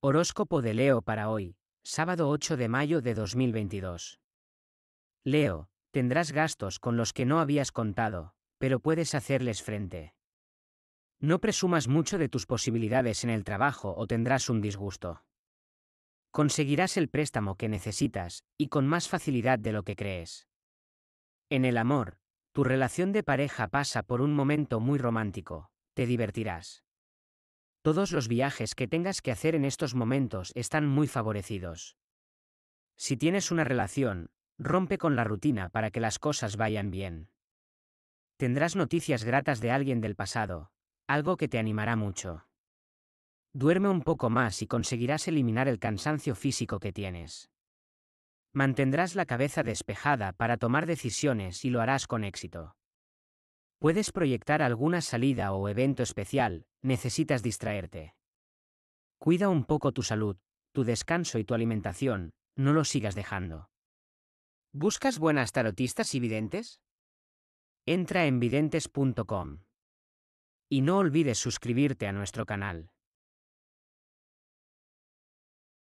Horóscopo de Leo para hoy, sábado 8 de mayo de 2022. Leo, tendrás gastos con los que no habías contado, pero puedes hacerles frente. No presumas mucho de tus posibilidades en el trabajo o tendrás un disgusto. Conseguirás el préstamo que necesitas, y con más facilidad de lo que crees. En el amor, tu relación de pareja pasa por un momento muy romántico, te divertirás. Todos los viajes que tengas que hacer en estos momentos están muy favorecidos. Si tienes una relación, rompe con la rutina para que las cosas vayan bien. Tendrás noticias gratas de alguien del pasado, algo que te animará mucho. Duerme un poco más y conseguirás eliminar el cansancio físico que tienes. Mantendrás la cabeza despejada para tomar decisiones y lo harás con éxito. Puedes proyectar alguna salida o evento especial, necesitas distraerte. Cuida un poco tu salud, tu descanso y tu alimentación, no lo sigas dejando. ¿Buscas buenas tarotistas y videntes? Entra en videntes.com. Y no olvides suscribirte a nuestro canal.